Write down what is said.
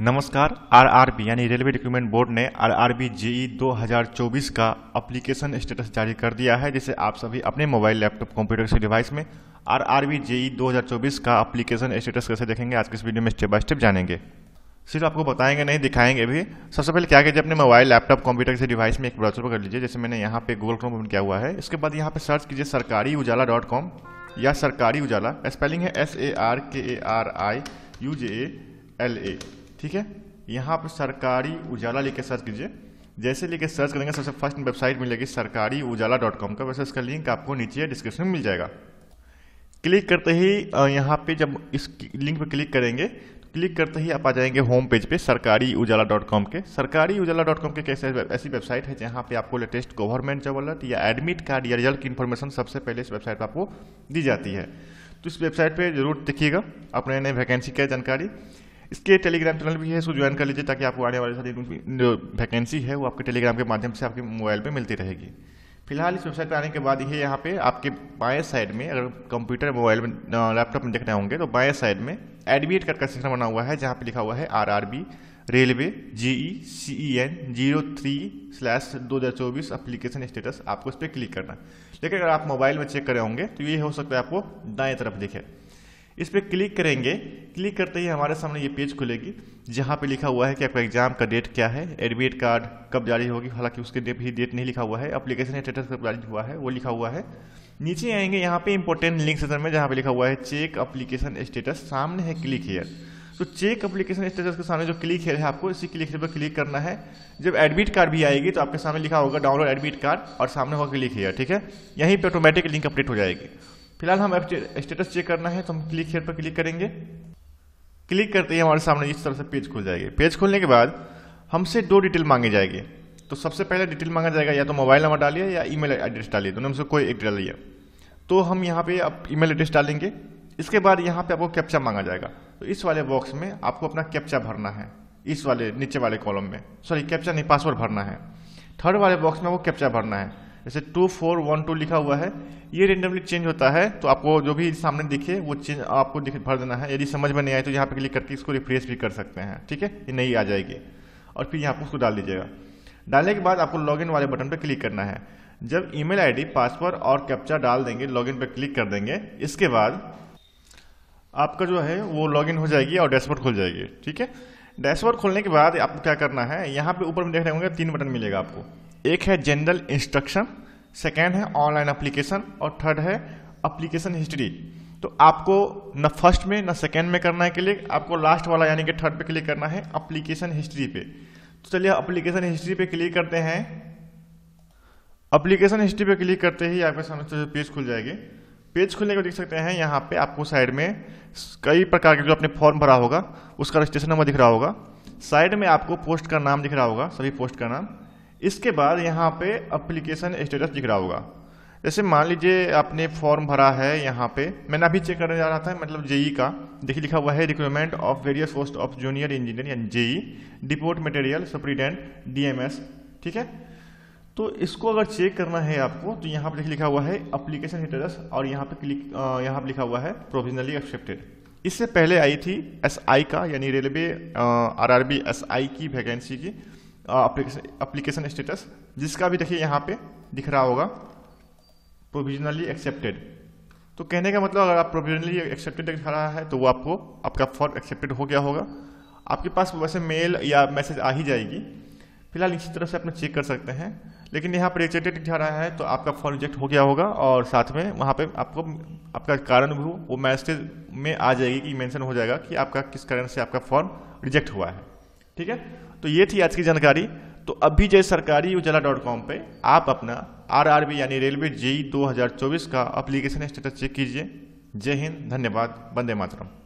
नमस्कार आरआरबी यानी railway recruitment board ने आरआरबी जेई 2024 का अप्लीकेशन स्टेटस जारी कर दिया है जिसे आप सभी अपने मोबाइल लैपटॉप कंप्यूटर से डिवाइस में आरआरबी जेई 2024 का अप्लीकेशन स्टेटस कैसे देखेंगे आज के इस वीडियो में स्टेप बाय स्टेप जानेंगे सिर्फ आपको बताएंगे नहीं दिखाएंगे भी सबसे पहले क्या कीजिए अपने मोबाइल लैपटॉप कंप्यूटर से डिवाइस में एक ब्राउजर पर कर लीजिए जैसे मैंने यहाँ पे गूगल क्रोम ओपन किया हुआ है इसके बाद यहाँ पे सर्च कीजिए सरकारी उजाला डॉट कॉम या सरकारी उजाला स्पेलिंग है S A R K A R I U J A L A ठीक है यहाँ पर सरकारी उजाला लिख के सर्च कीजिए जैसे लिख के सर्च करेंगे सबसे फर्स्ट वेबसाइट मिलेगी सरकारी उजाला डॉट कॉम का वैसे इसका लिंक आपको नीचे डिस्क्रिप्शन में मिल जाएगा क्लिक करते ही यहाँ पे जब इस लिंक पे क्लिक करेंगे तो क्लिक करते ही आप आ जाएंगे होम पेज पे सरकारी उजाला डॉट कॉम के सरकारी उजाला डॉट कॉम के कैसे ऐसी वेबसाइट है जहाँ पे आपको लेटेस्ट गवर्नमेंट जॉब अलर्ट या एडमिट कार्ड या रिजल्ट की इन्फॉर्मेशन सबसे पहले इस वेबसाइट पर आपको दी जाती है तो इस वेबसाइट पर जरूर देखिएगा अपने नए वैकेंसी की जानकारी इसके टेलीग्राम चैनल भी है इसको ज्वाइन कर लीजिए ताकि आपको आने वाले सारी जो वैकेंसी है वो आपके टेलीग्राम के माध्यम से आपके मोबाइल पर मिलती रहेगी फिलहाल इस वेबसाइट पर आने के बाद ये यहाँ पे आपके बाएं साइड में अगर कंप्यूटर मोबाइल में लैपटॉप में देखने होंगे तो बाएं साइड में एडमिट का सेक्शन बना हुआ है जहाँ पे लिखा हुआ है RRB railway G E C E N zero three slash दो हज़ार चौबीस अप्लीकेशन स्टेटस आपको इस पर क्लिक करना लेकिन अगर आप मोबाइल में चेक करे होंगे तो ये हो सकता है आपको दाएँ तरफ दिखे इस पर क्लिक करेंगे क्लिक करते ही हमारे सामने ये पेज खुलेगी जहाँ पे लिखा हुआ है कि आपका एग्जाम का डेट क्या है एडमिट कार्ड कब जारी होगी हालांकि उसके डेट भी डेट नहीं लिखा हुआ है अप्लीकेशन स्टेटस कब जारी हुआ है वो लिखा हुआ है नीचे आएंगे यहाँ पे इंपॉर्टेंट लिंक सेशन में जहाँ पे लिखा हुआ है चेक अप्लीकेशन स्टेटस सामने है click here to check application status के सामने जो क्लिक हेयर है आपको इसी क्लिक हेयर पर क्लिक करना है जब एडमिट कार्ड भी आएगी तो आपके सामने लिखा होगा डाउनलोड एडमिट कार्ड और सामने होगा क्लिक हेयर ठीक है यहीं पर ऑटोमेटिक लिंक अपडेट हो जाएगी फिलहाल हम स्टेटस चेक करना है तो हम क्लिक हेयर पर क्लिक करेंगे क्लिक करते ही हमारे सामने इस तरह से पेज खुल जाएगी पेज खोलने के बाद हमसे दो डिटेल मांगी जाएगी तो सबसे पहले डिटेल मांगा जाएगा या तो मोबाइल नंबर डालिए या ईमेल एड्रेस डालिए दोनों में से कोई एक डालिए तो हम यहाँ पे आप ईमेल एड्रेस डालेंगे इसके बाद यहाँ पे आपको कैप्चा मांगा जाएगा तो इस वाले बॉक्स में आपको अपना कैप्चा भरना है इस वाले नीचे वाले कॉलम में सॉरी कैप्चा नहीं पासवर्ड भरना है थर्ड वाले बॉक्स में आपको कैप्चा भरना है जैसे टू फोर वन टू लिखा हुआ है ये रेंडमली चेंज होता है तो आपको जो भी सामने दिखे वो चेंज आपको भर देना है यदि समझ में नहीं आए तो यहाँ पे क्लिक करके इसको रिफ्रेश भी कर सकते हैं ठीक है ये नहीं आ जाएगी और फिर यहाँ पर उसको डाल दीजिएगा डालने के बाद आपको लॉग वाले बटन पर क्लिक करना है जब ई मेल पासवर्ड और कैप्चा डाल देंगे लॉग पर क्लिक कर देंगे इसके बाद आपका जो है वो लॉग हो जाएगी और डैशबोर्ड खुल जाएगी ठीक है डैशबोर्ड खोलने के बाद आपको क्या करना है यहाँ पे ऊपर में देख रहे होंगे तीन बटन मिलेगा आपको एक है जनरल इंस्ट्रक्शन सेकेंड है ऑनलाइन अप्लीकेशन और थर्ड है अप्लीकेशन हिस्ट्री तो आपको न फर्स्ट में न सेकेंड में करना है क्लिक आपको लास्ट वाला यानी कि थर्ड पे क्लिक करना है अप्लीकेशन हिस्ट्री पे तो चलिए अप्लीकेशन हिस्ट्री पे क्लिक करते हैं अप्लीकेशन हिस्ट्री पे क्लिक करते ही आपके सामने तो पेज खुल जाएगी पेज खुलने को देख सकते हैं यहाँ पे आपको साइड में कई प्रकार के जो आपने फॉर्म भरा होगा उसका रजिस्ट्रेशन नंबर दिख रहा होगा साइड में आपको पोस्ट का नाम दिख रहा होगा सभी पोस्ट का नाम इसके बाद यहाँ पे अप्लीकेशन स्टेटस दिख रहा होगा जैसे मान लीजिए आपने फॉर्म भरा है यहाँ पे मैंने अभी चेक करने जा रहा था मतलब जेई का देखिए लिखा हुआ है requirement of various post of junior engineer यानी JE depot material superintendent DMS ठीक है तो इसको अगर चेक करना है आपको तो यहाँ पर देखिए लिखा हुआ है अप्लीकेशन स्टेटस और यहाँ पे क्लिक यहाँ पर लिखा हुआ है प्रोविजनली एक्सेप्टेड इससे पहले आई थी एस आई का यानी railway R R B S I की वैकेंसी की अप्लीकेशन स्टेटस जिसका भी देखिए यहाँ पे दिख रहा होगा प्रोविजनली एक्सेप्टेड तो कहने का मतलब अगर आप प्रोविजनली एक्सेप्टेड दिखा रहा है तो वो आपको आपका फॉर्म एक्सेप्टेड हो गया होगा आपके पास वैसे मेल या मैसेज आ ही जाएगी फिलहाल इसी तरह से आप चेक कर सकते हैं लेकिन यहाँ पर रिजेक्टेड दिखा रहा है तो आपका फॉर्म रिजेक्ट हो गया होगा और साथ में वहाँ पे आपको आपका कारण भी वो मैसेज में आ जाएगी कि मेंशन हो जाएगा कि आपका किस कारण से आपका फॉर्म रिजेक्ट हुआ है ठीक है तो ये थी आज की जानकारी तो अभी जय सरकारी उजाला डॉट कॉम पर आप अपना आरआरबी यानी रेलवे जेई 2024 का अप्लीकेशन स्टेटस चेक कीजिए जय हिंद धन्यवाद वंदे मातरम